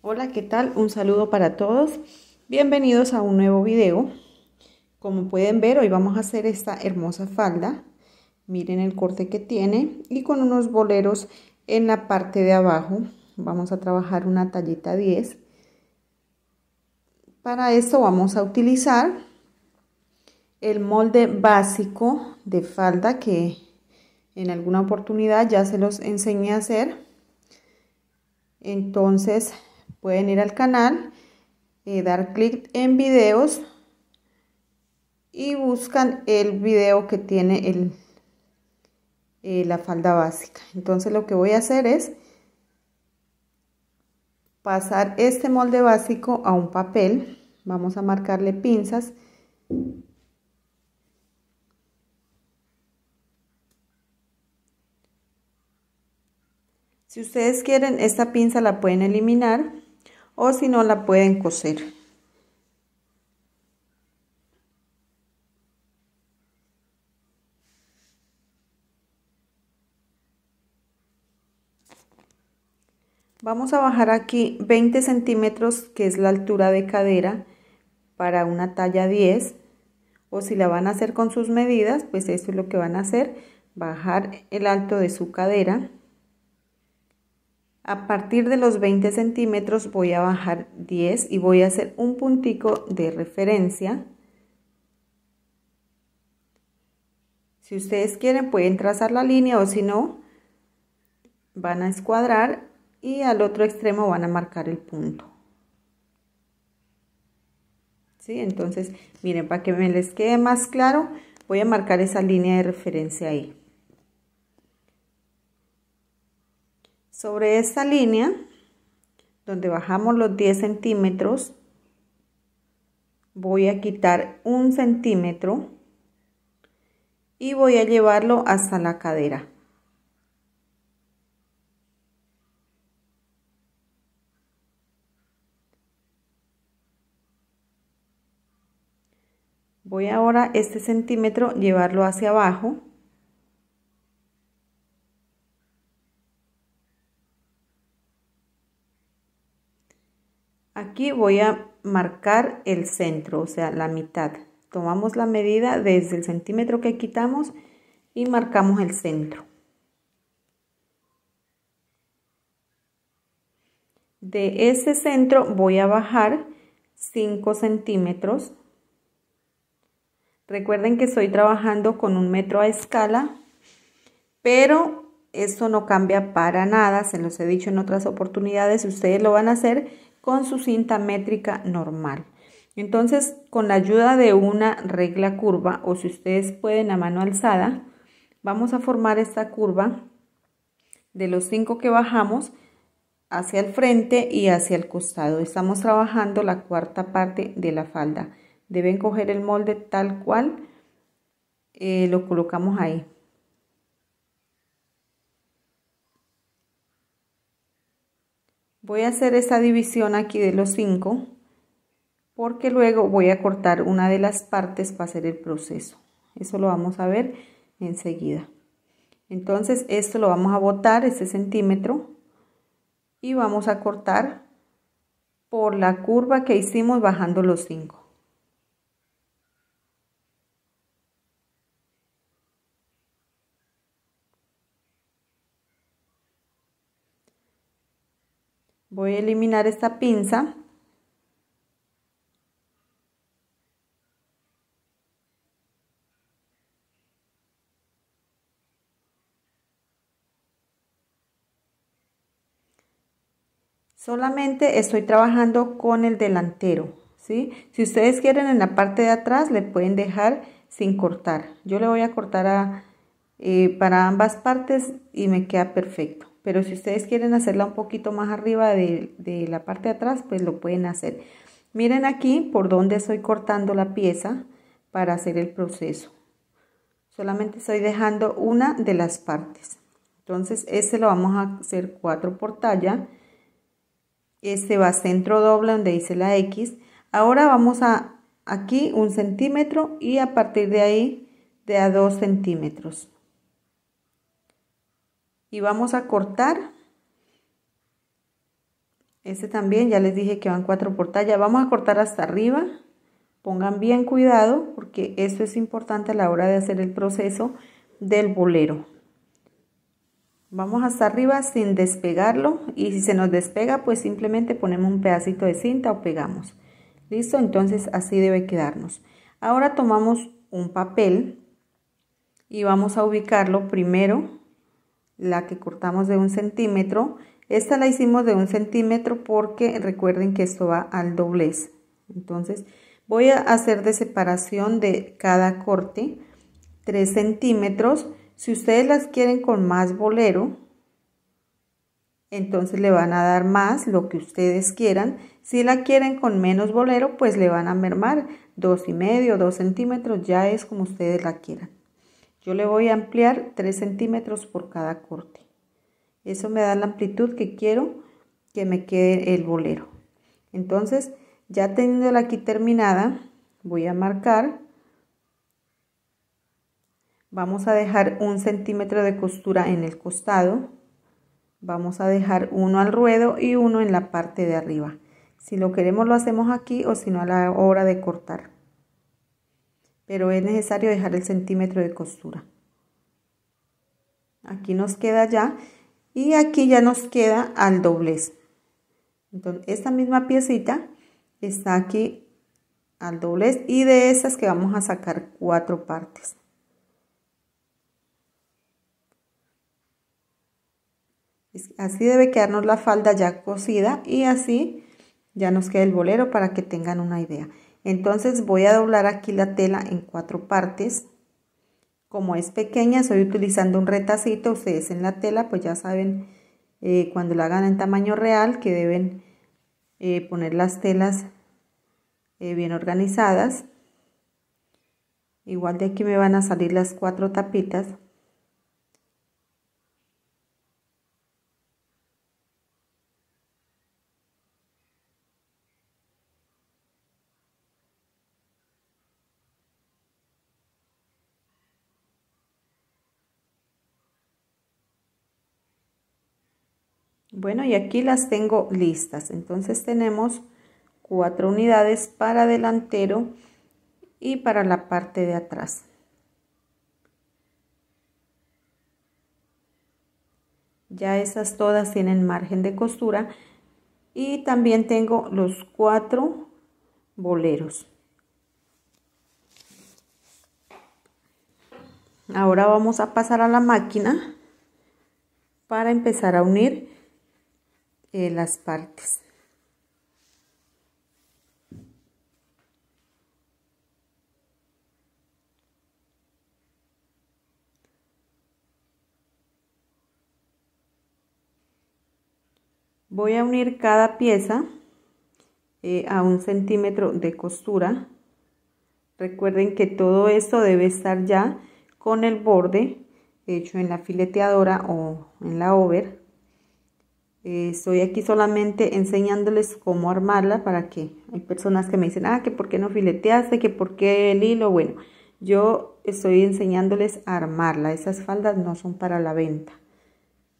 Hola, ¿qué tal? Un saludo para todos. Bienvenidos a un nuevo video. Como pueden ver, hoy vamos a hacer esta hermosa falda. Miren el corte que tiene y con unos boleros en la parte de abajo. Vamos a trabajar una tallita 10. Para esto vamos a utilizar el molde básico de falda que en alguna oportunidad ya se los enseñé a hacer. Entonces Pueden ir al canal, eh, dar clic en videos y buscan el video que tiene el, eh, la falda básica. Entonces lo que voy a hacer es pasar este molde básico a un papel. Vamos a marcarle pinzas. Si ustedes quieren, esta pinza la pueden eliminar o si no la pueden coser. Vamos a bajar aquí 20 centímetros, que es la altura de cadera, para una talla 10. O si la van a hacer con sus medidas, pues eso es lo que van a hacer, bajar el alto de su cadera. A partir de los 20 centímetros voy a bajar 10 y voy a hacer un puntico de referencia. Si ustedes quieren pueden trazar la línea o si no, van a escuadrar y al otro extremo van a marcar el punto. ¿Sí? Entonces, miren, para que me les quede más claro, voy a marcar esa línea de referencia ahí. Sobre esta línea, donde bajamos los 10 centímetros, voy a quitar un centímetro y voy a llevarlo hasta la cadera. Voy ahora este centímetro llevarlo hacia abajo voy a marcar el centro, o sea, la mitad. Tomamos la medida desde el centímetro que quitamos y marcamos el centro. De ese centro voy a bajar 5 centímetros. Recuerden que estoy trabajando con un metro a escala, pero eso no cambia para nada. Se los he dicho en otras oportunidades, ustedes lo van a hacer con su cinta métrica normal. Entonces, con la ayuda de una regla curva, o si ustedes pueden a mano alzada, vamos a formar esta curva de los cinco que bajamos hacia el frente y hacia el costado. Estamos trabajando la cuarta parte de la falda. Deben coger el molde tal cual eh, lo colocamos ahí. Voy a hacer esta división aquí de los 5 porque luego voy a cortar una de las partes para hacer el proceso. Eso lo vamos a ver enseguida. Entonces esto lo vamos a botar, ese centímetro, y vamos a cortar por la curva que hicimos bajando los 5. voy a eliminar esta pinza. Solamente estoy trabajando con el delantero, Si ustedes quieren en la parte de atrás le pueden dejar sin cortar. Yo le voy a cortar a, eh, para ambas partes y me queda perfecto pero si ustedes quieren hacerla un poquito más arriba de, la parte de atrás, pues lo pueden hacer. Miren aquí por donde estoy cortando la pieza para hacer el proceso. Solamente estoy dejando una de las partes. Entonces este lo vamos a hacer cuatro por talla. Este va centro doble donde dice la X. Ahora vamos a aquí un centímetro y a partir de ahí de a dos centímetros y vamos a cortar este también ya les dije que van cuatro por talla vamos a cortar hasta arriba pongan bien cuidado porque esto es importante a la hora de hacer el proceso del bolero vamos hasta arriba sin despegarlo y si se nos despega pues simplemente ponemos un pedacito de cinta o pegamos listo entonces así debe quedarnos ahora tomamos un papel y vamos a ubicarlo primero la que cortamos de un centímetro. Esta la hicimos de un centímetro porque recuerden que esto va al doblez. Entonces voy a hacer de separación de cada corte 3 centímetros. Si ustedes las quieren con más bolero, entonces le van a dar más lo que ustedes quieran. Si la quieren con menos bolero, pues le van a mermar dos y medio, dos centímetros, ya es como ustedes la quieran. Yo le voy a ampliar 3 centímetros por cada corte. Eso me da la amplitud que quiero que me quede el bolero. Entonces, ya la aquí terminada, voy a marcar. Vamos a dejar un centímetro de costura en el costado. Vamos a dejar uno al ruedo y uno en la parte de arriba. Si lo queremos lo hacemos aquí o si no a la hora de cortar pero es necesario dejar el centímetro de costura. Aquí nos queda ya y aquí ya nos queda al doblez. Entonces, esta misma piecita está aquí al doblez y de esas que vamos a sacar cuatro partes. Así debe quedarnos la falda ya cosida y así ya nos queda el bolero para que tengan una idea. Entonces voy a doblar aquí la tela en cuatro partes. Como es pequeña, estoy utilizando un retacito. Ustedes en la tela, pues ya saben, eh, cuando la hagan en tamaño real, que deben eh, poner las telas eh, bien organizadas. Igual de aquí me van a salir las cuatro tapitas. Bueno, y aquí las tengo listas. Entonces tenemos cuatro unidades para delantero y para la parte de atrás. Ya esas todas tienen margen de costura y también tengo los cuatro boleros. Ahora vamos a pasar a la máquina para empezar a unir eh, las partes. Voy a unir cada pieza eh, a un centímetro de costura. Recuerden que todo esto debe estar ya con el borde hecho en la fileteadora o en la over eh, estoy aquí solamente enseñándoles cómo armarla para que hay personas que me dicen, ah, que por qué no fileteaste, que por qué el hilo. Bueno, yo estoy enseñándoles a armarla. Esas faldas no son para la venta.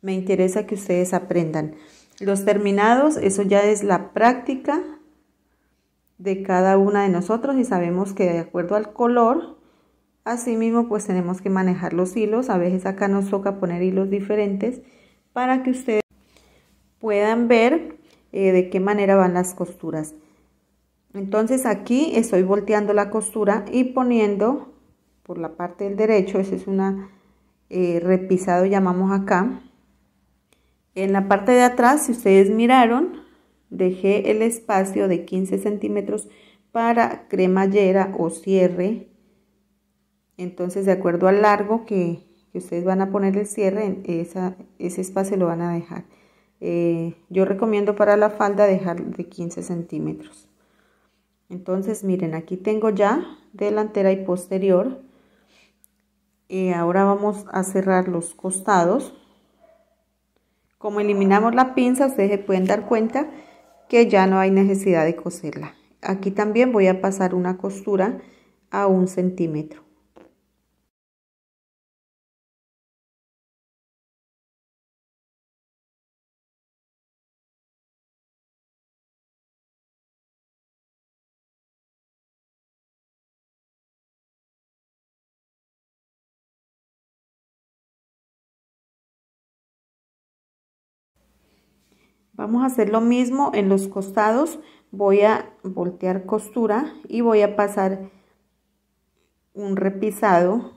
Me interesa que ustedes aprendan. Los terminados, eso ya es la práctica de cada una de nosotros y sabemos que de acuerdo al color, asimismo pues tenemos que manejar los hilos. A veces acá nos toca poner hilos diferentes para que ustedes puedan ver eh, de qué manera van las costuras. Entonces aquí estoy volteando la costura y poniendo por la parte del derecho, ese es una eh, repisado llamamos acá. En la parte de atrás, si ustedes miraron, dejé el espacio de 15 centímetros para cremallera o cierre. Entonces, de acuerdo al largo que, ustedes van a poner el cierre, ese espacio lo van a dejar. Eh, yo recomiendo para la falda dejar de 15 centímetros. Entonces, miren, aquí tengo ya delantera y posterior. y eh, ahora vamos a cerrar los costados. Como eliminamos la pinza, ustedes se pueden dar cuenta que ya no hay necesidad de coserla. Aquí también voy a pasar una costura a un centímetro. Vamos a hacer lo mismo en los costados. Voy a voltear costura y voy a pasar un repisado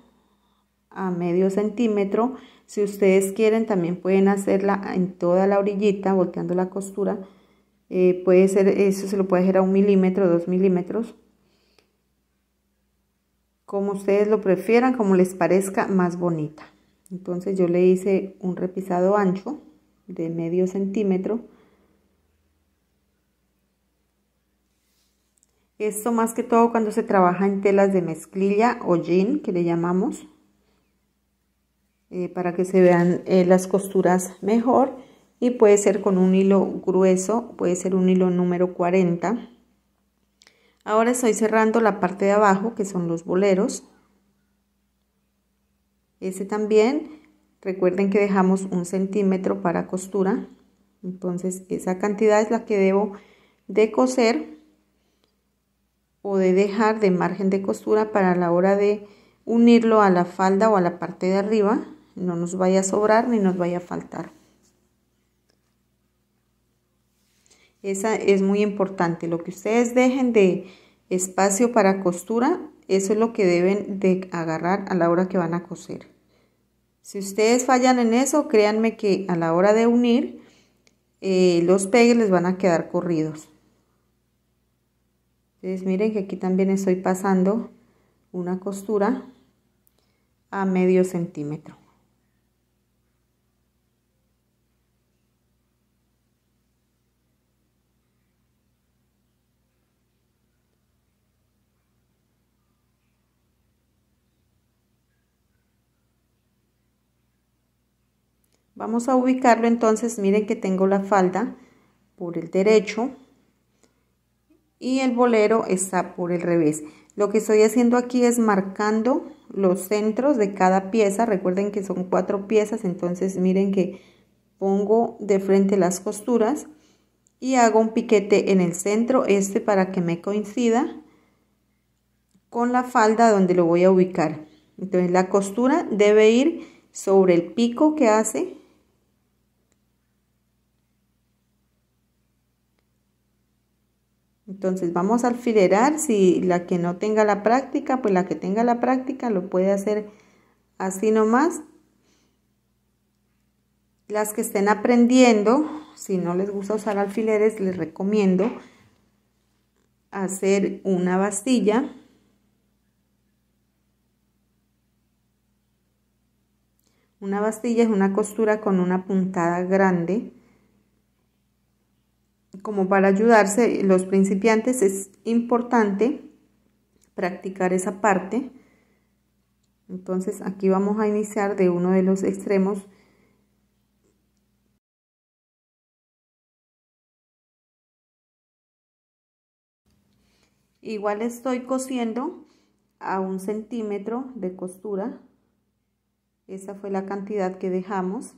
a medio centímetro. Si ustedes quieren también pueden hacerla en toda la orillita volteando la costura. Eh, puede ser, eso se lo puede hacer a un milímetro, dos milímetros. Como ustedes lo prefieran, como les parezca más bonita. Entonces yo le hice un repisado ancho de medio centímetro. Esto más que todo cuando se trabaja en telas de mezclilla o jean, que le llamamos, eh, para que se vean eh, las costuras mejor. Y puede ser con un hilo grueso, puede ser un hilo número 40. Ahora estoy cerrando la parte de abajo, que son los boleros. Ese también Recuerden que dejamos un centímetro para costura, entonces esa cantidad es la que debo de coser o de dejar de margen de costura para la hora de unirlo a la falda o a la parte de arriba, no nos vaya a sobrar ni nos vaya a faltar. Esa es muy importante, lo que ustedes dejen de espacio para costura, eso es lo que deben de agarrar a la hora que van a coser. Si ustedes fallan en eso, créanme que a la hora de unir, eh, los pegues les van a quedar corridos. Entonces miren que aquí también estoy pasando una costura a medio centímetro. Vamos a ubicarlo entonces, miren que tengo la falda por el derecho y el bolero está por el revés. Lo que estoy haciendo aquí es marcando los centros de cada pieza. Recuerden que son cuatro piezas, entonces miren que pongo de frente las costuras y hago un piquete en el centro, este para que me coincida con la falda donde lo voy a ubicar. Entonces la costura debe ir sobre el pico que hace Entonces vamos a alfilerar, si la que no tenga la práctica, pues la que tenga la práctica lo puede hacer así nomás. Las que estén aprendiendo, si no les gusta usar alfileres, les recomiendo hacer una bastilla. Una bastilla es una costura con una puntada grande como para ayudarse los principiantes es importante practicar esa parte. Entonces aquí vamos a iniciar de uno de los extremos. Igual estoy cosiendo a un centímetro de costura. Esa fue la cantidad que dejamos.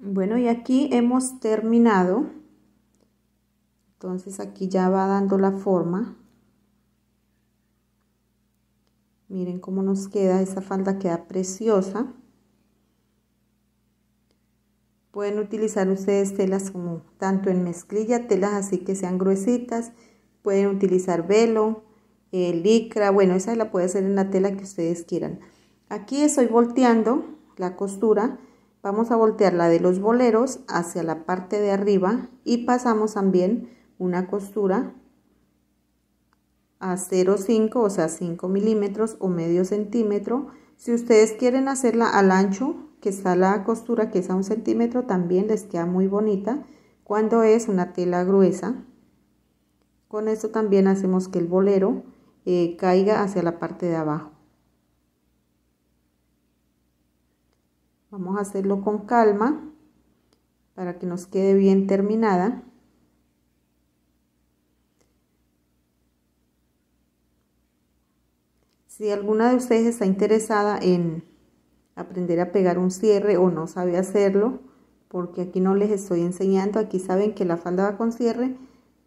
Bueno, y aquí hemos terminado. Entonces aquí ya va dando la forma. Miren cómo nos queda, esa falda queda preciosa. Pueden utilizar ustedes telas como tanto en mezclilla, telas así que sean gruesitas. Pueden utilizar velo, eh, licra, bueno, esa la puede hacer en la tela que ustedes quieran. Aquí estoy volteando la costura Vamos a voltear la de los boleros hacia la parte de arriba y pasamos también una costura a 0,5 o sea 5 milímetros o medio centímetro si ustedes quieren hacerla al ancho que está la costura que es a un centímetro también les queda muy bonita cuando es una tela gruesa con esto también hacemos que el bolero eh, caiga hacia la parte de abajo Vamos a hacerlo con calma para que nos quede bien terminada. Si alguna de ustedes está interesada en aprender a pegar un cierre o no sabe hacerlo, porque aquí no les estoy enseñando, aquí saben que la falda va con cierre,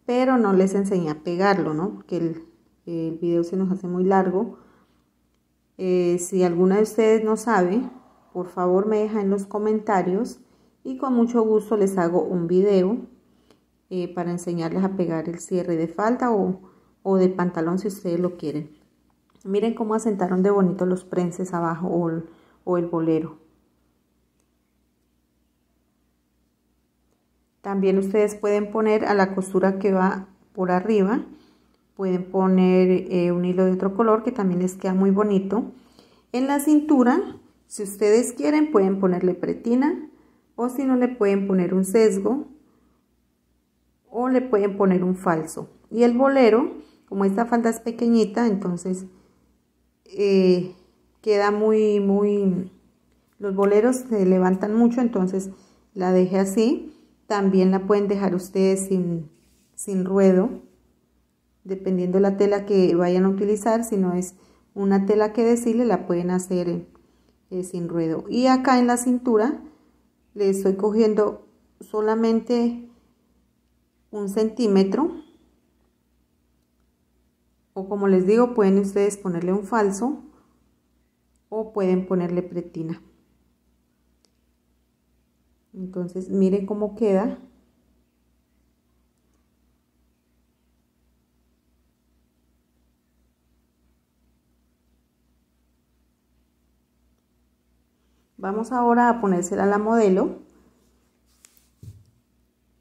pero no les enseñé a pegarlo, ¿no? Porque el, vídeo video se nos hace muy largo. Eh, si alguna de ustedes no sabe, por favor me en los comentarios y con mucho gusto les hago un video eh, para enseñarles a pegar el cierre de falda o, o, de pantalón si ustedes lo quieren. Miren cómo asentaron de bonito los prenses abajo o el, bolero. También ustedes pueden poner a la costura que va por arriba, pueden poner eh, un hilo de otro color que también les queda muy bonito. En la cintura si ustedes quieren pueden ponerle pretina o si no le pueden poner un sesgo o le pueden poner un falso. Y el bolero, como esta falda es pequeñita, entonces eh, queda muy, muy... Los boleros se levantan mucho, entonces la dejé así. También la pueden dejar ustedes sin, sin ruedo, dependiendo la tela que vayan a utilizar. Si no es una tela que decirle, la pueden hacer eh, sin ruedo, Y acá en la cintura le estoy cogiendo solamente un centímetro. O como les digo, pueden ustedes ponerle un falso o pueden ponerle pretina. Entonces, miren cómo queda. Vamos ahora a ponérsela a la modelo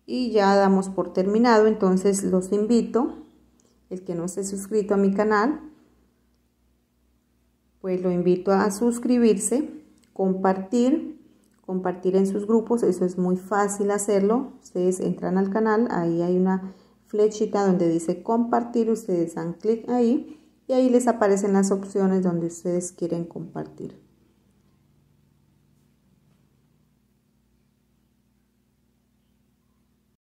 y ya damos por terminado. Entonces los invito, el que no se ha suscrito a mi canal, pues lo invito a suscribirse, compartir, compartir en sus grupos, eso es muy fácil hacerlo. Ustedes entran al canal, ahí hay una flechita donde dice compartir, ustedes dan clic ahí y ahí les aparecen las opciones donde ustedes quieren compartir.